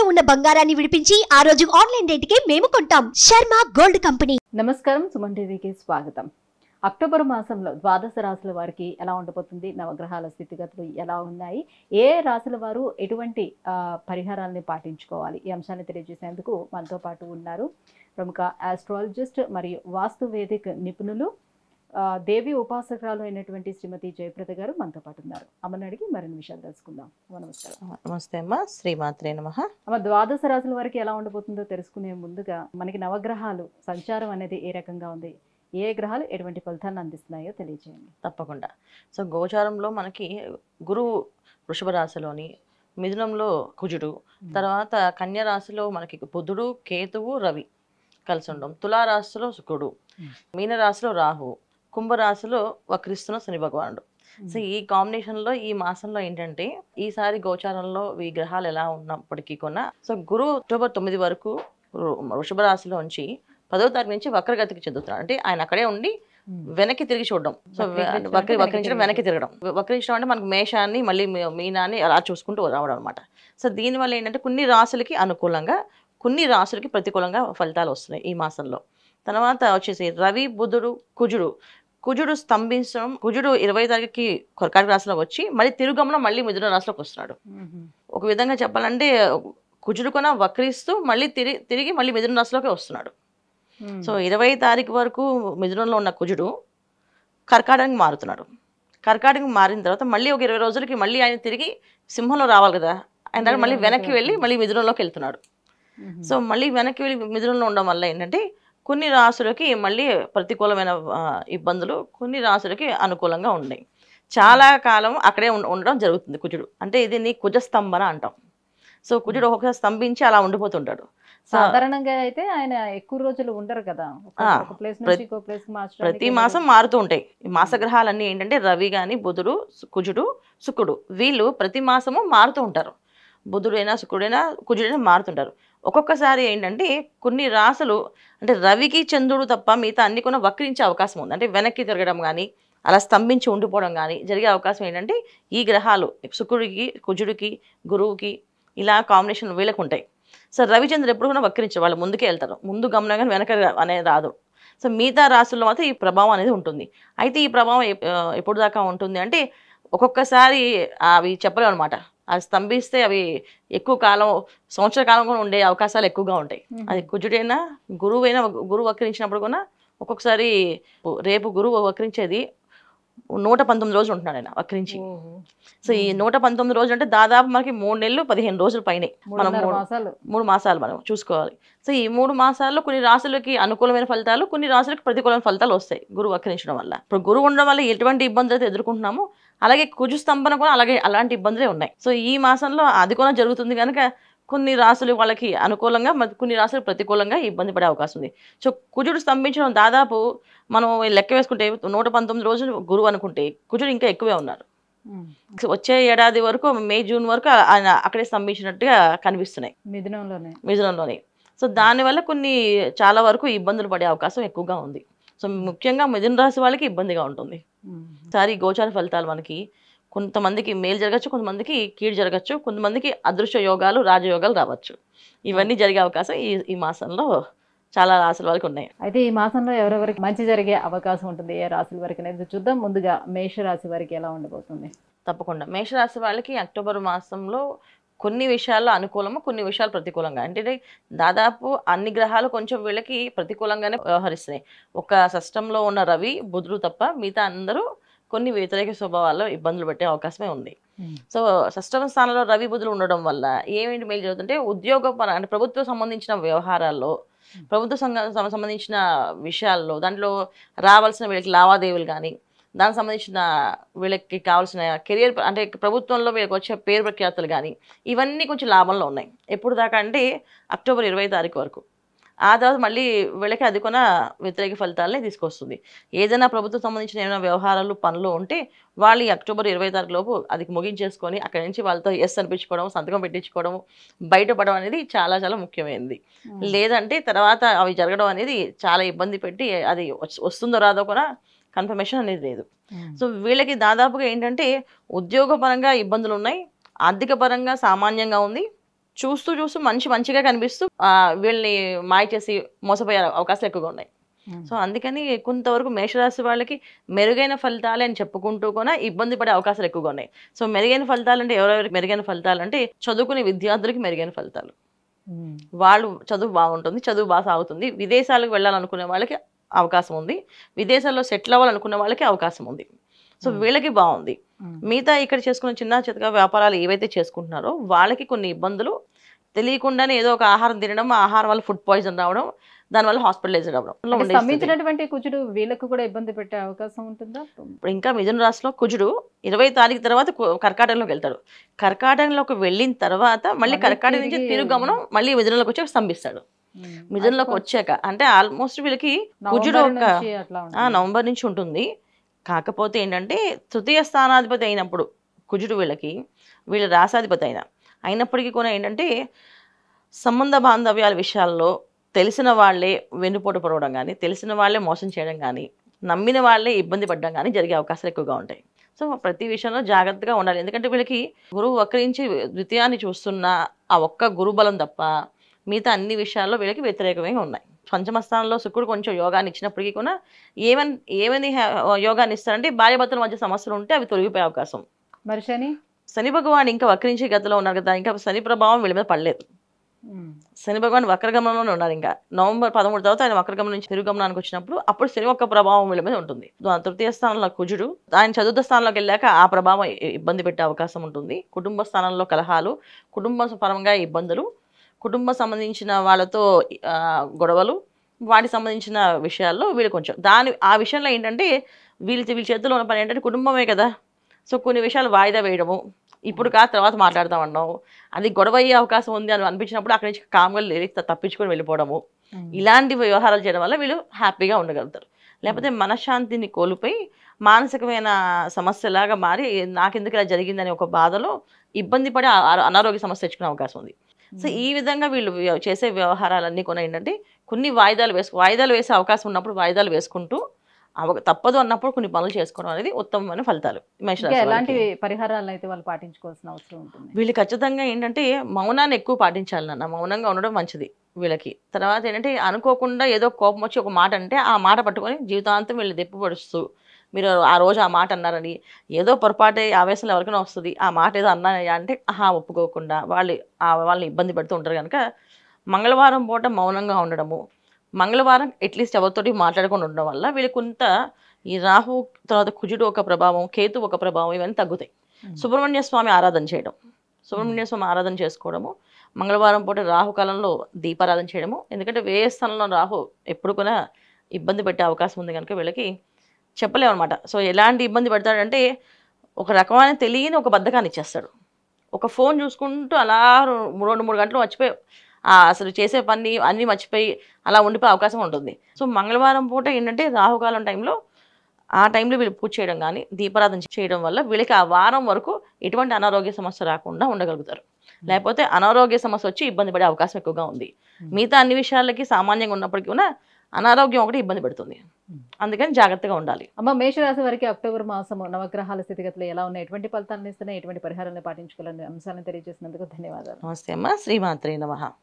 ఇంట్లో ఉన్న బంగారాన్ని విడిపించి ఆ రోజు ఆన్లైన్ రేటుకే మేము కొంటాం శర్మ గోల్డ్ కంపెనీ నమస్కారం సుమన్ టీవీకి స్వాగతం అక్టోబర్ మాసంలో ద్వాదశ రాశుల వారికి ఎలా ఉండబోతుంది నవగ్రహాల స్థితిగతులు ఎలా ఉన్నాయి ఏ రాశుల వారు ఎటువంటి పరిహారాలని పాటించుకోవాలి ఈ అంశాన్ని తెలియజేసేందుకు మనతో పాటు ఉన్నారు ప్రముఖ ఆస్ట్రాలజిస్ట్ మరియు వాస్తు వేదిక నిపుణులు దేవి ఉపాసకురాలు అయినటువంటి శ్రీమతి జయప్రద గారు మనతో పాటు ఉన్నారు అమ్మని అడిగి మరిన్ని విషయాలు తెలుసుకుందాం నమస్కారం నమస్తే అమ్మ శ్రీమాత్రే నమ అమ్మ ద్వాదశ రాశుల వరకు ఎలా ఉండబోతుందో తెలుసుకునే ముందుగా మనకి నవగ్రహాలు సంచారం అనేది ఏ రకంగా ఉంది ఏ గ్రహాలు ఎటువంటి ఫలితాలను అందిస్తున్నాయో తెలియజేయండి తప్పకుండా సో గోచారంలో మనకి గురువు వృషభ రాశిలోని మిథునంలో కుజుడు తర్వాత కన్యా రాశిలో మనకి బుధుడు కేతువు రవి కలిసి ఉండడం తులారాశిలో శుకుడు మీనరాశిలో రాహు కుంభరాశిలో వక్రిస్తున్న శని భగవానుడు సో ఈ కాంబినేషన్లో ఈ మాసంలో ఏంటంటే ఈసారి గోచారంలో ఈ గ్రహాలు ఎలా ఉన్నప్పటికీ కూడా సో గురువు అక్టోబర్ తొమ్మిది వరకు వృషభ రాశిలో ఉంచి పదో తారీఖు నుంచి వక్రగతికి చెందుతున్నాడు అంటే ఆయన అక్కడే ఉండి వెనక్కి తిరిగి చూడడం సో వక్రి వక్రించడం వెనక్కి తిరగడం వక్రించడం అంటే మనకు మేషాన్ని మళ్ళీ మీనాన్ని అలా చూసుకుంటూ రావడం అనమాట సో దీనివల్ల ఏంటంటే కొన్ని రాశులకి అనుకూలంగా కొన్ని రాశులకి ప్రతికూలంగా ఫలితాలు వస్తున్నాయి ఈ మాసంలో తర్వాత వచ్చేసి రవి బుధుడు కుజుడు కుజుడు స్తంభించడం కుజుడు ఇరవై తారీఖుకి కొరకాటి రాసిలో వచ్చి మళ్ళీ తిరుగమన మళ్ళీ మిథున రాశిలోకి వస్తున్నాడు ఒక విధంగా చెప్పాలంటే కుజుడు కొన వక్రిస్తూ మళ్ళీ తిరిగి తిరిగి మళ్ళీ మిథున రాశిలోకి వస్తున్నాడు సో ఇరవై తారీఖు వరకు మిథునంలో ఉన్న కుజుడు కర్కాటకం మారుతున్నాడు కర్కాటకం మారిన తర్వాత మళ్ళీ ఒక ఇరవై రోజులకి మళ్ళీ ఆయన తిరిగి సింహంలో రావాలి కదా ఆయన మళ్ళీ వెనక్కి వెళ్ళి మళ్ళీ మిథునంలోకి వెళ్తున్నాడు సో మళ్ళీ వెనక్కి వెళ్ళి మిథునంలో ఉండడం వల్ల ఏంటంటే కొన్ని రాసులకి మళ్ళీ ప్రతికూలమైన ఇబ్బందులు కొన్ని రాసులకి అనుకూలంగా ఉన్నాయి చాలా కాలం అక్కడే ఉండడం జరుగుతుంది కుజుడు అంటే ఇది కుజస్తంభన అంటాం సో కుజుడు ఒక స్తంభించి అలా ఉండిపోతుంటాడు సాధారణంగా అయితే ఆయన ఎక్కువ రోజులు ఉండరు కదా ప్రతి మాసం మారుతూ ఉంటాయి మాస ఏంటంటే రవి గాని బుధుడు కుజుడు శుకుడు వీళ్ళు ప్రతి మాసము మారుతూ ఉంటారు బుధుడైనా శుకుడైనా కుజుడైనా మారుతుంటారు ఒక్కొక్కసారి ఏంటంటే కొన్ని రాసులు అంటే రవికి చంద్రుడు తప్ప మిగతా అన్ని కూడా వక్రించే అవకాశం ఉంది అంటే వెనక్కి తిరగడం కానీ అలా స్తంభించి ఉండిపోవడం కానీ జరిగే అవకాశం ఏంటంటే ఈ గ్రహాలు శుక్రుడికి కుజుడికి గురువుకి ఇలా కాంబినేషన్ వీళ్ళకు ఉంటాయి సో రవిచంద్రుడు ఎప్పుడు కూడా వక్రించే వాళ్ళు ముందుకే వెళ్తారు ముందు గమనం కానీ వెనక అనేది రాదు సో మిగతా రాసుల్లో మాత్రం ఈ ప్రభావం అనేది ఉంటుంది అయితే ఈ ప్రభావం ఎప్పుడు దాకా ఉంటుంది అంటే ఒక్కొక్కసారి అవి చెప్పలేము అనమాట అవి స్తంభిస్తే అవి ఎక్కువ కాలం సంవత్సర కాలం కూడా ఉండే అవకాశాలు ఎక్కువగా ఉంటాయి అది కుజుడైనా గురువైనా గురువు వక్రించినప్పుడు కూడా ఒక్కొక్కసారి రేపు గురువు వక్రించేది నూట పంతొమ్మిది రోజులు ఉంటున్నాడు ఆయన వక్రించి సో ఈ నూట పంతొమ్మిది రోజులు అంటే దాదాపు మనకి మూడు నెలలు పదిహేను రోజులు పైన మనం మూడు మాసాలు మనం చూసుకోవాలి సో ఈ మూడు మాసాల్లో కొన్ని రాశులకి అనుకూలమైన ఫలితాలు కొన్ని రాశులకి ప్రతికూలమైన ఫలితాలు వస్తాయి గురువు వక్రించడం వల్ల ఇప్పుడు గురువు ఉండడం వల్ల ఎటువంటి ఇబ్బందులు అయితే ఎదుర్కొంటున్నాము అలాగే కుజు స్తంభన కూడా అలాగే అలాంటి ఇబ్బందులే ఉన్నాయి సో ఈ మాసంలో అది కూడా జరుగుతుంది కనుక కొన్ని రాసులు వాళ్ళకి అనుకూలంగా మరి కొన్ని రాసులు ప్రతికూలంగా ఇబ్బంది పడే అవకాశం ఉంది సో కుజుడు స్తంభించడం దాదాపు మనం లెక్క వేసుకుంటే నూట పంతొమ్మిది రోజులు గురువు అనుకుంటే కుజుడు ఇంకా ఎక్కువే ఉన్నారు వచ్చే ఏడాది వరకు మే జూన్ వరకు ఆయన అక్కడే స్తంభించినట్టుగా కనిపిస్తున్నాయి మిథునంలోనే మిథునంలోనే సో దానివల్ల కొన్ని చాలా వరకు ఇబ్బందులు పడే అవకాశం ఎక్కువగా ఉంది సో ముఖ్యంగా మిథున రాశి వాళ్ళకి ఇబ్బందిగా ఉంటుంది సారీ గోచార ఫలితాలు మనకి కొంతమందికి మేలు జరగచ్చు కొంతమందికి కీడు జరగచ్చు కొంతమందికి అదృశ్య యోగాలు రాజయోగాలు రావచ్చు ఇవన్నీ జరిగే అవకాశం ఈ ఈ మాసంలో చాలా రాసుల వరకు ఉన్నాయి అయితే ఈ మాసంలో ఎవరెవరికి మంచి జరిగే అవకాశం ఉంటుంది ఏ రాసుల వరకు అనేది చూద్దాం ముందుగా మేషరాశి వారికి ఎలా ఉండబోతుంది తప్పకుండా మేషరాశి వాళ్ళకి అక్టోబర్ మాసంలో కొన్ని విషయాల్లో అనుకూలము కొన్ని విషయాలు ప్రతికూలంగా అంటే దాదాపు అన్ని గ్రహాలు కొంచెం వీళ్ళకి ప్రతికూలంగానే వ్యవహరిస్తున్నాయి ఒక సిస్టంలో ఉన్న రవి బుధుడు తప్ప మిగతా అందరూ కొన్ని వ్యతిరేక స్వభావాల్లో ఇబ్బందులు పెట్టే అవకాశమే ఉంది సో సష్టమ స్థానంలో రవి బుధులు ఉండడం వల్ల ఏమేమి మేలు జరుగుతుంటే ఉద్యోగ అంటే ప్రభుత్వ సంబంధించిన వ్యవహారాల్లో ప్రభుత్వ సంబంధించిన విషయాల్లో దాంట్లో రావాల్సిన వీళ్ళకి లావాదేవీలు కానీ దానికి సంబంధించిన వీళ్ళకి కావాల్సిన కెరియర్ అంటే ప్రభుత్వంలో వీళ్ళకి వచ్చే పేరు ప్రఖ్యాతులు కానీ ఇవన్నీ కొంచెం లాభంలో ఉన్నాయి ఎప్పుడు దాకా అంటే అక్టోబర్ ఇరవై తారీఖు వరకు ఆ తర్వాత మళ్ళీ వీళ్ళకి అది కొన వ్యతిరేక ఫలితాలనే తీసుకొస్తుంది ఏదైనా ప్రభుత్వం సంబంధించిన ఏమైనా వ్యవహారాలు పనులు ఉంటే వాళ్ళు అక్టోబర్ ఇరవై తారీఖు లోపు అది ముగించేసుకొని అక్కడి నుంచి వాళ్ళతో ఎస్ అనిపించుకోవడం సంతకం పెట్టించుకోవడం బయటపడడం అనేది చాలా చాలా ముఖ్యమైనది లేదంటే తర్వాత అవి జరగడం అనేది చాలా ఇబ్బంది పెట్టి అది వస్తుందో రాదో కూడా కన్ఫర్మేషన్ అనేది లేదు సో వీళ్ళకి దాదాపుగా ఏంటంటే ఉద్యోగపరంగా ఇబ్బందులు ఉన్నాయి ఆర్థిక పరంగా సామాన్యంగా ఉంది చూస్తూ చూస్తూ మంచి మంచిగా కనిపిస్తూ వీళ్ళని మాయ చేసి మోసపోయే అవకాశాలు ఎక్కువగా ఉన్నాయి సో అందుకని కొంతవరకు మేషరాశి వాళ్ళకి మెరుగైన ఫలితాలు అని చెప్పుకుంటూ కూడా ఇబ్బంది పడే అవకాశాలు ఎక్కువగా ఉన్నాయి సో మెరుగైన ఫలితాలు అంటే ఎవరెవరికి మెరుగైన ఫలితాలు అంటే చదువుకునే విద్యార్థులకి మెరుగైన ఫలితాలు వాళ్ళు చదువు బాగుంటుంది చదువు బాగా సాగుతుంది విదేశాలకు వెళ్ళాలనుకునే వాళ్ళకి అవకాశం ఉంది విదేశాల్లో సెటిల్ అవ్వాలనుకున్న వాళ్ళకి అవకాశం ఉంది సో వీళ్ళకి బాగుంది మిగతా ఇక్కడ చేసుకున్న చిన్న చితక వ్యాపారాలు ఏవైతే చేసుకుంటున్నారో వాళ్ళకి కొన్ని ఇబ్బందులు తెలియకుండానే ఏదో ఒక ఆహారం తినడం ఆహారం వల్ల ఫుడ్ పాయిజన్ రావడం దానివల్ల హాస్పిటలైజ్ అవ్వడం కుజుడు వీళ్ళకు కూడా ఇబ్బంది పెట్టే అవకాశం ఉంటుందా ఇప్పుడు ఇంకా మిథున రాశిలో కుజుడు ఇరవై తారీఖు తర్వాత కర్కాటకంలోకి వెళ్తాడు కర్కాటకంలోకి వెళ్ళిన తర్వాత మళ్ళీ కర్కాటక నుంచి తిరుగు గమనం మళ్ళీ మిథునలోకి వచ్చి స్తంభిస్తాడు మిథున్లోకి వచ్చాక అంటే ఆల్మోస్ట్ వీళ్ళకి కుజుడు ఒక నవంబర్ నుంచి ఉంటుంది కాకపోతే ఏంటంటే తృతీయ స్థానాధిపతి అయినప్పుడు కుజుడు వీళ్ళకి వీళ్ళ రాసాధిపతి అయినా అయినప్పటికీ కూడా ఏంటంటే సంబంధ బాంధవ్యాల విషయాల్లో తెలిసిన వాళ్ళే వెన్నుపోటు పడవడం కానీ తెలిసిన వాళ్ళే మోసం చేయడం కానీ నమ్మిన వాళ్ళే ఇబ్బంది పడడం కానీ జరిగే అవకాశాలు ఎక్కువగా ఉంటాయి సో ప్రతి విషయంలో జాగ్రత్తగా ఉండాలి ఎందుకంటే వీళ్ళకి గురువు ఒకరించి ద్వితీయాన్ని చూస్తున్న ఆ ఒక్క గురుబలం తప్ప మిగతా అన్ని విషయాల్లో వీళ్ళకి వ్యతిరేకమే ఉన్నాయి పంచమస్థానంలో శుక్రుడు కొంచెం యోగాన్ని ఇచ్చినప్పటికీ కూడా ఏమని ఏమని యోగాన్ని ఇస్తారంటే భార్యభర్తల మధ్య సమస్యలు ఉంటే అవి తొలగిపోయే అవకాశం మరి శని శని భగవాన్ ఇంకా వక్రించే గతిలో ఉన్నారు కదా ఇంకా శని ప్రభావం వీళ్ళ మీద పడలేదు శని భగవాన్ వక్రగమనంలోనే ఉన్నారు ఇంకా నవంబర్ పదమూడు తర్వాత ఆయన వక్రగమనం నుంచి తిరుగమనానికి వచ్చినప్పుడు అప్పుడు శని యొక్క ప్రభావం వీళ్ళ మీద ఉంటుంది తృతీయ స్థానంలో కుజుడు ఆయన చతుర్థ స్థానంలోకి వెళ్ళాక ఆ ప్రభావం ఇబ్బంది పెట్టే అవకాశం ఉంటుంది కుటుంబ స్థానంలో కలహాలు కుటుంబ పరంగా ఇబ్బందులు కుటుంబ సంబంధించిన వాళ్ళతో గొడవలు వాటికి సంబంధించిన విషయాల్లో వీళ్ళు కొంచెం దాని ఆ విషయంలో ఏంటంటే వీళ్ళ వీళ్ళ చేతిలో ఉన్న పని ఏంటంటే కుటుంబమే కదా సో కొన్ని విషయాలు వాయిదా వేయడము ఇప్పుడు కాదు తర్వాత మాట్లాడుతూ అన్నావు అది గొడవ అయ్యే అవకాశం ఉంది అని అనిపించినప్పుడు అక్కడి నుంచి కామ్గా తప్పించుకొని వెళ్ళిపోవడము ఇలాంటి వ్యవహారాలు చేయడం వల్ల వీళ్ళు హ్యాపీగా ఉండగలుగుతారు లేకపోతే మనశ్శాంతిని కోల్పోయి మానసికమైన సమస్యలాగా మారి నాకెందుకు ఇలా జరిగిందనే ఒక బాధలో ఇబ్బంది పడి అనారోగ్య సమస్య తెచ్చుకునే అవకాశం ఉంది సో ఈ విధంగా వీళ్ళు చేసే వ్యవహారాలన్నీ కూడా ఏంటంటే కొన్ని వాయిదాలు వేసు వాయిదాలు వేసే అవకాశం ఉన్నప్పుడు వాయిదాలు వేసుకుంటూ తప్పదు అన్నప్పుడు కొన్ని పనులు చేసుకోవడం అనేది ఉత్తమమైన ఫలితాలు ఎలాంటి పరిహారాలు అయితే వాళ్ళు పాటించుకోవాల్సిన అవసరం ఉంటుంది వీళ్ళు ఖచ్చితంగా ఏంటంటే మౌనాన్ని ఎక్కువ పాటించాలి నాన్న మౌనంగా ఉండడం మంచిది వీళ్ళకి తర్వాత ఏంటంటే అనుకోకుండా ఏదో కోపం వచ్చి ఒక మాట అంటే ఆ మాట పట్టుకొని జీవితాంతం వీళ్ళు దెప్పిపడుస్తూ మీరు ఆ రోజు ఆ మాట అన్నారని ఏదో పొరపాటే ఆవేశంలో ఎవరికైనా వస్తుంది ఆ మాట ఏదో అన్నానయ్యా అంటే ఆహా ఒప్పుకోకుండా వాళ్ళు వాళ్ళని ఇబ్బంది పెడుతూ ఉంటారు కనుక మంగళవారం పూట మౌనంగా ఉండడము మంగళవారం అట్లీస్ట్ ఎవరితోటి మాట్లాడకుండా ఉండడం వల్ల వీళ్ళు కొంత ఈ రాహు తర్వాత కుజుడు ఒక ప్రభావం కేతు ఒక ప్రభావం ఇవన్నీ తగ్గుతాయి సుబ్రహ్మణ్య స్వామి ఆరాధన చేయడం సుబ్రహ్మణ్య స్వామి ఆరాధన చేసుకోవడము మంగళవారం పూట రాహుకాలంలో దీపారాధన చేయడము ఎందుకంటే వేయ స్థానంలో రాహు ఎప్పుడు కూడా ఇబ్బంది పెట్టే అవకాశం ఉంది కనుక వీళ్ళకి చెప్పలేము అనమాట సో ఎలాంటి ఇబ్బంది పెడతాడంటే ఒక రకమైన తెలియని ఒక బద్ధకాన్ని ఇచ్చేస్తాడు ఒక ఫోన్ చూసుకుంటూ అలా రెండు మూడు గంటలు మర్చిపోయి అసలు చేసే పని అన్నీ మర్చిపోయి అలా ఉండిపోయే అవకాశం ఉంటుంది సో మంగళవారం పూట ఏంటంటే రాహుకాలం టైంలో ఆ టైంలో వీళ్ళు పూజ చేయడం కానీ దీపారాధన చేయడం వల్ల వీళ్ళకి ఆ వారం వరకు ఎటువంటి అనారోగ్య సమస్య రాకుండా ఉండగలుగుతారు లేకపోతే అనారోగ్య సమస్య వచ్చి ఇబ్బంది పడే అవకాశం ఎక్కువగా ఉంది మిగతా అన్ని విషయాలకి సామాన్యంగా ఉన్నప్పటికీ కూడా అనారోగ్యం ఒకటి ఇబ్బంది పెడుతుంది అందుకని జాగ్రత్తగా ఉండాలి అమ్మ మేషరాశి వారికి అక్టోబర్ మాసము నవగ్రహాల స్థితిగతులు ఎలా ఉన్నాయి ఎటువంటి ఫలితాలను ఇస్తున్నాయి ఎటువంటి పరిహారాన్ని పాటించుకోవాలనే అంశాలను తెలియజేసినందుకు ధన్యవాదాలు నమస్తే అమ్మ శ్రీమాత్రి నమ